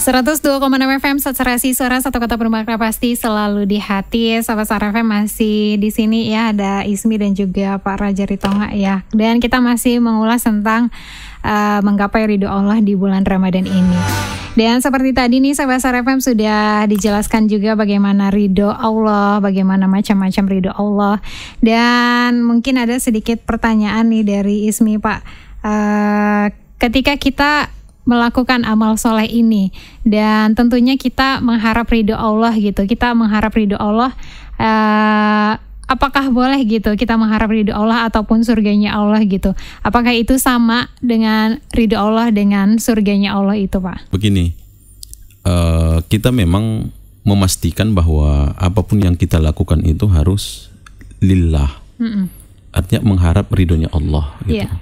102,6 FM Satserasi Suara Satu Kata Permakna Pasti selalu di hati Sahabat Suara FM masih di sini ya Ada Ismi dan juga Pak Raja Ritonga ya Dan kita masih mengulas tentang uh, Menggapai ridho Allah di bulan Ramadan ini dan seperti tadi nih Sahabat Suara FM sudah dijelaskan juga bagaimana ridho Allah, bagaimana macam-macam ridho Allah. Dan mungkin ada sedikit pertanyaan nih dari Ismi Pak. Uh, ketika kita melakukan amal soleh ini dan tentunya kita mengharap ridho Allah gitu kita mengharap ridho Allah uh, apakah boleh gitu kita mengharap ridho Allah ataupun surganya Allah gitu apakah itu sama dengan ridho Allah dengan surganya Allah itu pak begini uh, kita memang memastikan bahwa apapun yang kita lakukan itu harus lillah mm -mm. artinya mengharap ridhonya Allah gitu yeah.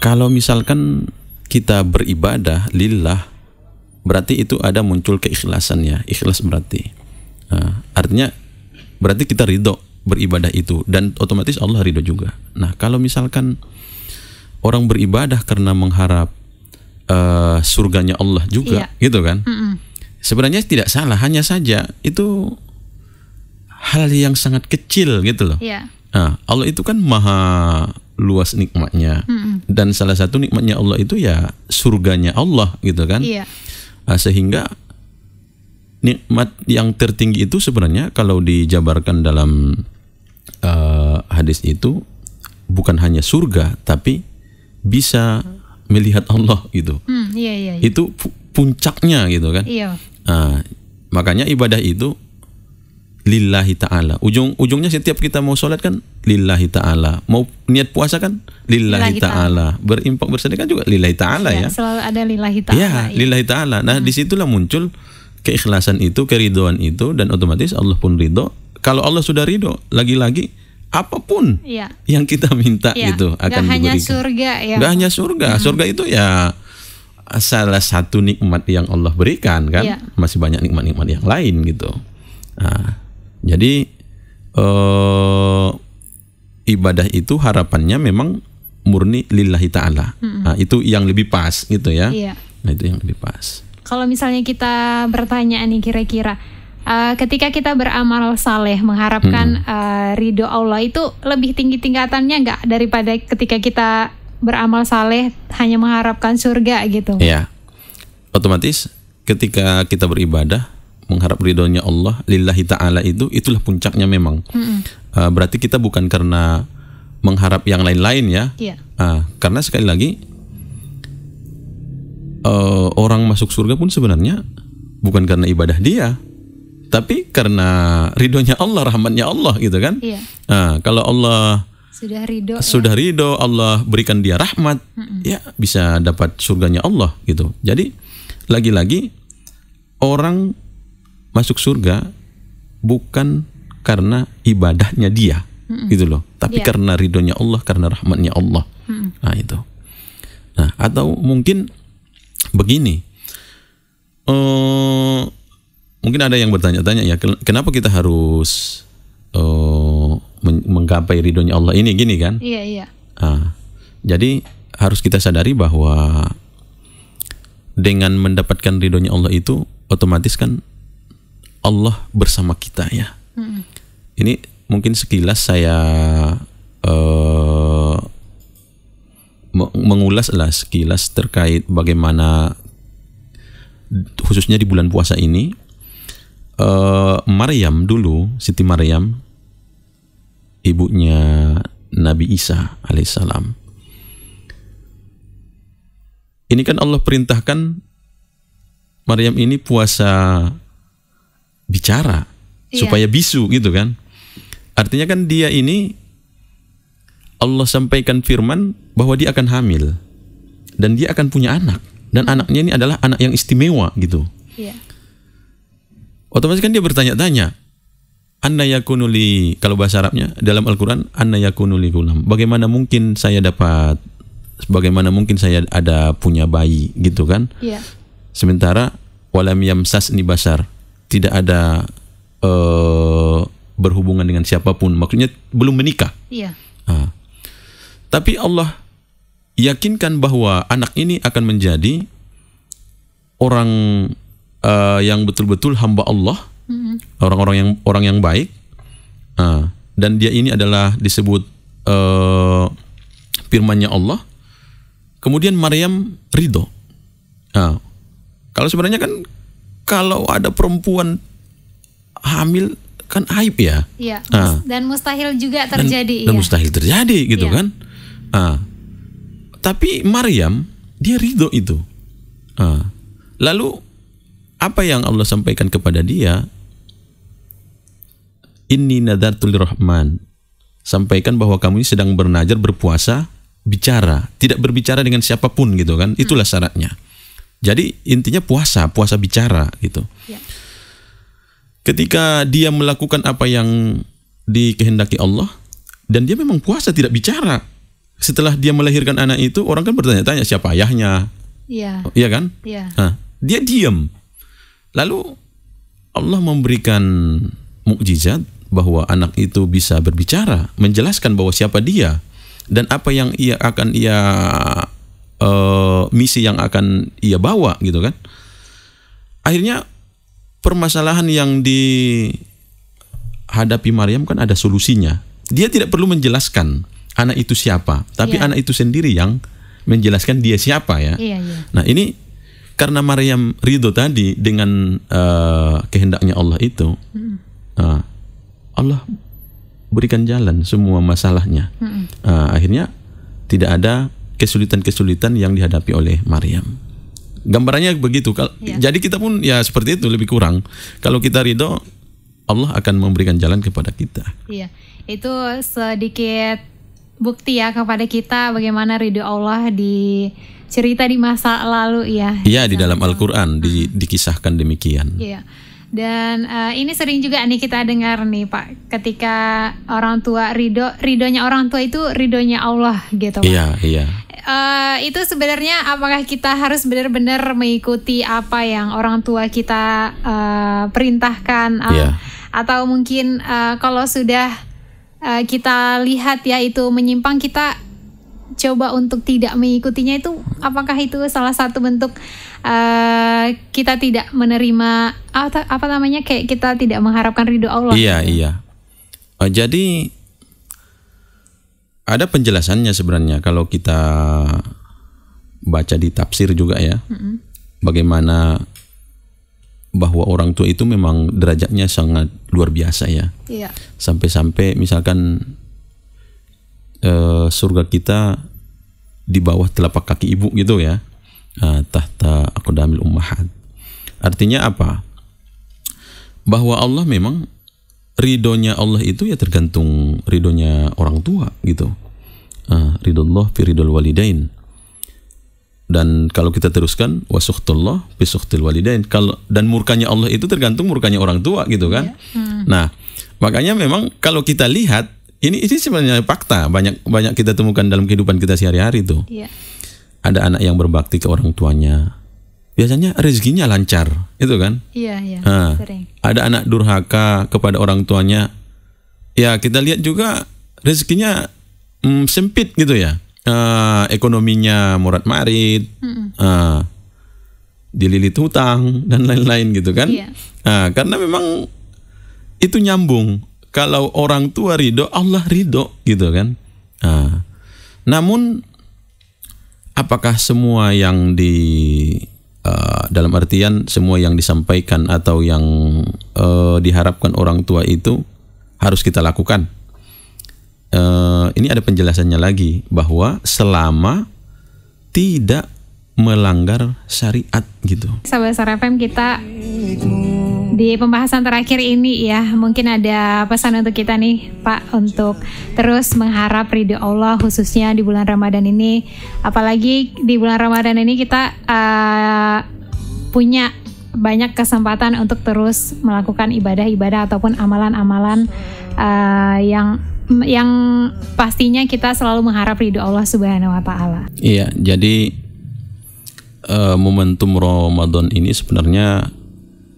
kalau misalkan kita beribadah lillah berarti itu ada muncul keikhlasannya ikhlas berarti uh, artinya berarti kita ridho beribadah itu dan otomatis Allah ridho juga nah kalau misalkan orang beribadah karena mengharap uh, surganya Allah juga iya. gitu kan mm -mm. sebenarnya tidak salah hanya saja itu hal yang sangat kecil gitu loh iya. nah, Allah itu kan maha luas nikmatnya. Hmm. Dan salah satu nikmatnya Allah itu ya surganya Allah gitu kan. Iya. Ah, sehingga nikmat yang tertinggi itu sebenarnya kalau dijabarkan dalam uh, hadis itu bukan hanya surga tapi bisa melihat Allah gitu. mm, yeah, yeah, yeah. Itu puncaknya gitu kan. yeah. Iya. Nah, makanya ibadah itu lillahi ta'ala. Ujung-ujungnya setiap kita mau sholat kan lillahi ta'ala. Mau niat puasa kan lillahi, lillahi ta'ala. Berimpak bersedekah kan juga lillahi ta'ala ya, ya. Selalu ada lillahi iya, ta'ala. Ya, ya. lillahi ta'ala. Nah, hmm. disitulah muncul keikhlasan itu, keridoan itu dan otomatis Allah pun ridho. Kalau Allah sudah ridho, lagi-lagi apapun ya. yang kita minta iya. ya. itu akan Gak diberikan. hanya surga ya. Gak hanya surga. Hmm. Surga itu ya salah satu nikmat yang Allah berikan kan. Ya. Masih banyak nikmat-nikmat yang lain gitu. Nah, jadi eh, ibadah itu harapannya memang murni lillahi taala. hmm Nah, itu yang lebih pas gitu ya. Iya. Nah, itu yang lebih pas. Kalau misalnya kita bertanya nih kira-kira Uh, ketika kita beramal saleh mengharapkan hmm. uh, ridho Allah itu lebih tinggi tingkatannya nggak daripada ketika kita beramal saleh hanya mengharapkan surga gitu? Iya, otomatis ketika kita beribadah mengharap ridhonya Allah lillahi taala itu itulah puncaknya memang. Mm-hmm. Uh, berarti kita bukan karena mengharap yang lain-lain ya. Yeah. Iya. Uh, karena sekali lagi uh, orang masuk surga pun sebenarnya bukan karena ibadah dia, tapi karena ridhonya Allah, rahmatnya Allah gitu kan. Yeah. Iya. Uh, kalau Allah sudah ridho ya. sudah ya. ridho Allah berikan dia rahmat mm ya bisa dapat surganya Allah gitu jadi lagi-lagi orang masuk surga bukan karena ibadahnya dia mm -mm. gitu loh tapi yeah. karena ridhonya Allah karena rahmatnya Allah mm -mm. nah itu nah atau mungkin begini uh, mungkin ada yang bertanya-tanya ya kenapa kita harus uh, menggapai ridhonya Allah ini gini kan iya yeah, iya yeah. nah, jadi harus kita sadari bahwa dengan mendapatkan ridhonya Allah itu otomatis kan Allah bersama kita ya. Hmm. Ini mungkin sekilas saya uh, eh, mengulaslah sekilas terkait bagaimana khususnya di bulan puasa ini uh, Maryam dulu Siti Maryam ibunya Nabi Isa alaihissalam ini kan Allah perintahkan Maryam ini puasa bicara iya. supaya bisu gitu kan. Artinya kan dia ini Allah sampaikan firman bahwa dia akan hamil dan dia akan punya anak dan hmm. anaknya ini adalah anak yang istimewa gitu. Iya. Otomatis kan dia bertanya-tanya, anna yakunuli kalau bahasa Arabnya dalam Al-Qur'an anna yakunuli Bagaimana mungkin saya dapat bagaimana mungkin saya ada punya bayi gitu kan? Iya. Sementara walam ni basar tidak ada uh, berhubungan dengan siapapun, maksudnya belum menikah. Iya. uh. tapi Allah yakinkan bahwa anak ini akan menjadi orang uh, yang betul-betul hamba Allah, mm-hmm. orang-orang mm -hmm. yang orang yang baik. Uh, dan dia ini adalah disebut uh, firmannya Allah. Kemudian Maryam ridho. Uh, kalau sebenarnya kan kalau ada perempuan hamil kan aib ya. ya Nah. Dan mustahil juga terjadi. Dan, dan iya. mustahil terjadi gitu ya. kan. Nah. Tapi Maryam dia ridho itu. Nah. Lalu apa yang Allah sampaikan kepada dia? Ini nadartul rahman. Sampaikan bahwa kamu sedang bernajar berpuasa bicara, tidak berbicara dengan siapapun gitu kan. Itulah hmm. syaratnya. Jadi intinya puasa, puasa bicara gitu. Ya. Ketika dia melakukan apa yang dikehendaki Allah dan dia memang puasa tidak bicara. Setelah dia melahirkan anak itu orang kan bertanya-tanya siapa ayahnya. Iya. Iya kan? Iya. dia diam. Lalu Allah memberikan mukjizat bahwa anak itu bisa berbicara, menjelaskan bahwa siapa dia dan apa yang ia akan ia uh, misi yang akan ia bawa gitu kan akhirnya permasalahan yang dihadapi Maryam kan ada solusinya dia tidak perlu menjelaskan anak itu siapa tapi yeah. anak itu sendiri yang menjelaskan dia siapa ya yeah, yeah. nah ini karena Maryam ridho tadi dengan uh, kehendaknya Allah itu mm. uh, Allah berikan jalan semua masalahnya -mm. uh, akhirnya tidak ada kesulitan-kesulitan yang dihadapi oleh Maryam. Gambarannya begitu. Ya. Jadi kita pun ya seperti itu lebih kurang. Kalau kita ridho, Allah akan memberikan jalan kepada kita. Iya, itu sedikit bukti ya kepada kita bagaimana ridho Allah di cerita di masa lalu ya. Iya di dalam Al-Qur'an di, hmm. dikisahkan demikian. Iya. Dan uh, ini sering juga nih kita dengar nih Pak, ketika orang tua ridho, ridhonya orang tua itu ridhonya Allah gitu. Pak. Iya, iya. Uh, itu sebenarnya apakah kita harus benar-benar mengikuti apa yang orang tua kita uh, perintahkan? Uh, iya. Atau mungkin uh, kalau sudah uh, kita lihat ya itu menyimpang kita coba untuk tidak mengikutinya itu apakah itu salah satu bentuk uh, kita tidak menerima apa, apa namanya kayak kita tidak mengharapkan ridho Allah? Iya gitu? iya. Uh, jadi ada penjelasannya sebenarnya kalau kita baca di tafsir juga ya, mm -hmm. bagaimana bahwa orang tua itu memang derajatnya sangat luar biasa ya. Iya. Sampai-sampai misalkan uh, surga kita di bawah telapak kaki ibu gitu ya uh, tahta damil ummahat artinya apa bahwa Allah memang ridhonya Allah itu ya tergantung ridhonya orang tua gitu uh, eh, Allah fi ridho walidain dan kalau kita teruskan wasuhtullah bisuhtil walidain kalau dan murkanya Allah itu tergantung murkanya orang tua gitu kan yeah. hmm. nah makanya memang kalau kita lihat ini ini sebenarnya fakta banyak banyak kita temukan dalam kehidupan kita sehari-hari tuh. yeah. Ada anak yang berbakti ke orang tuanya. Biasanya rezekinya lancar, itu kan? Iya, iya. Nah, Ada anak durhaka kepada orang tuanya. Ya, kita lihat juga rezekinya mm, sempit gitu ya. Uh, ekonominya murat marit Mm -mm. Uh, dililit hutang dan lain-lain gitu kan? Iya. Nah, karena memang itu nyambung kalau orang tua ridho Allah ridho gitu kan nah, namun apakah semua yang di uh, dalam artian semua yang disampaikan atau yang uh, diharapkan orang tua itu harus kita lakukan uh, ini ada penjelasannya lagi bahwa selama tidak melanggar syariat gitu. Sahabat Sarafem kita di pembahasan terakhir ini ya mungkin ada pesan untuk kita nih Pak untuk terus mengharap ridho Allah khususnya di bulan Ramadan ini apalagi di bulan Ramadan ini kita uh, punya banyak kesempatan untuk terus melakukan ibadah-ibadah ataupun amalan-amalan uh, yang yang pastinya kita selalu mengharap ridho Allah Subhanahu wa taala. Iya, jadi eh, momentum Ramadan ini sebenarnya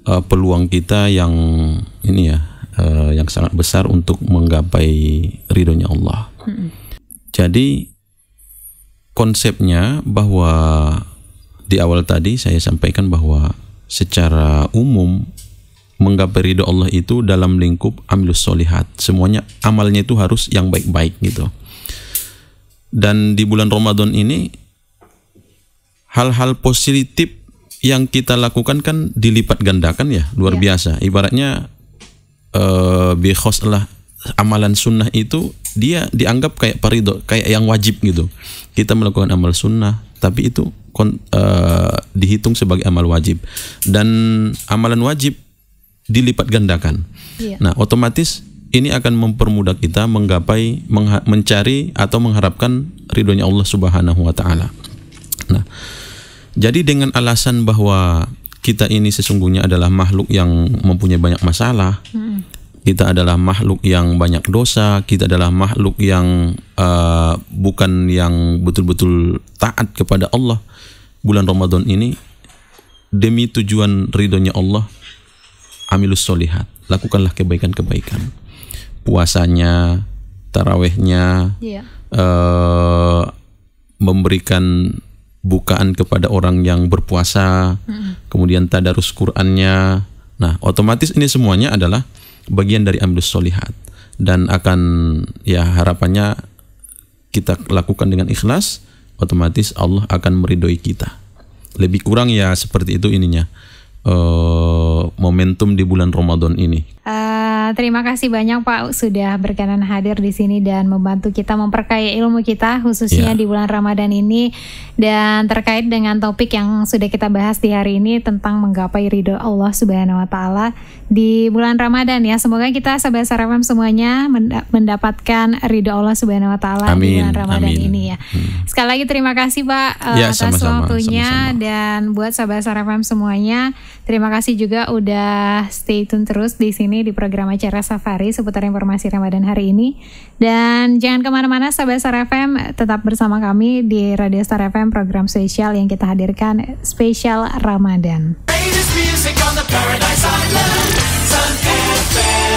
uh, peluang kita yang ini ya uh, yang sangat besar untuk menggapai ridhonya Allah. Hmm. Jadi konsepnya bahwa di awal tadi saya sampaikan bahwa secara umum menggapai ridho Allah itu dalam lingkup amilus solihat. Semuanya amalnya itu harus yang baik-baik gitu. Dan di bulan Ramadan ini hal-hal positif yang kita lakukan kan dilipat gandakan ya luar ya. biasa ibaratnya eh uh, amalan sunnah itu dia dianggap kayak parido kayak yang wajib gitu kita melakukan amal sunnah tapi itu kon, uh, dihitung sebagai amal wajib dan amalan wajib dilipat gandakan ya. nah otomatis ini akan mempermudah kita menggapai mencari atau mengharapkan ridhonya Allah Subhanahu wa taala nah jadi dengan alasan bahwa kita ini sesungguhnya adalah makhluk yang mempunyai banyak masalah, hmm. kita adalah makhluk yang banyak dosa, kita adalah makhluk yang uh, bukan yang betul-betul taat kepada Allah. Bulan Ramadan ini demi tujuan ridhonya Allah, amilus solihat, lakukanlah kebaikan-kebaikan. Puasanya, tarawehnya, yeah. uh, memberikan bukaan kepada orang yang berpuasa, hmm. kemudian tadarus Qur'annya. Nah, otomatis ini semuanya adalah bagian dari amdus solihat dan akan ya harapannya kita lakukan dengan ikhlas, otomatis Allah akan meridhoi kita. Lebih kurang ya seperti itu ininya. Eh, momentum di bulan Ramadan ini. Uh, terima kasih banyak Pak sudah berkenan hadir di sini dan membantu kita memperkaya ilmu kita khususnya yeah. di bulan Ramadan ini dan terkait dengan topik yang sudah kita bahas di hari ini tentang menggapai ridho Allah Subhanahu wa taala di bulan Ramadan ya. Semoga kita sahabat Sarafam semuanya mendapatkan ridho Allah Subhanahu wa taala di bulan Ramadan Amin. ini ya. Hmm. Sekali lagi terima kasih Pak uh, ya, atas sama -sama, waktunya sama -sama. dan buat sahabat Sarafam semuanya Terima kasih juga udah stay tune terus di sini di program acara Safari seputar informasi Ramadan hari ini. Dan jangan kemana-mana sahabat Star FM, tetap bersama kami di Radio Star FM program spesial yang kita hadirkan spesial Ramadan. Paradise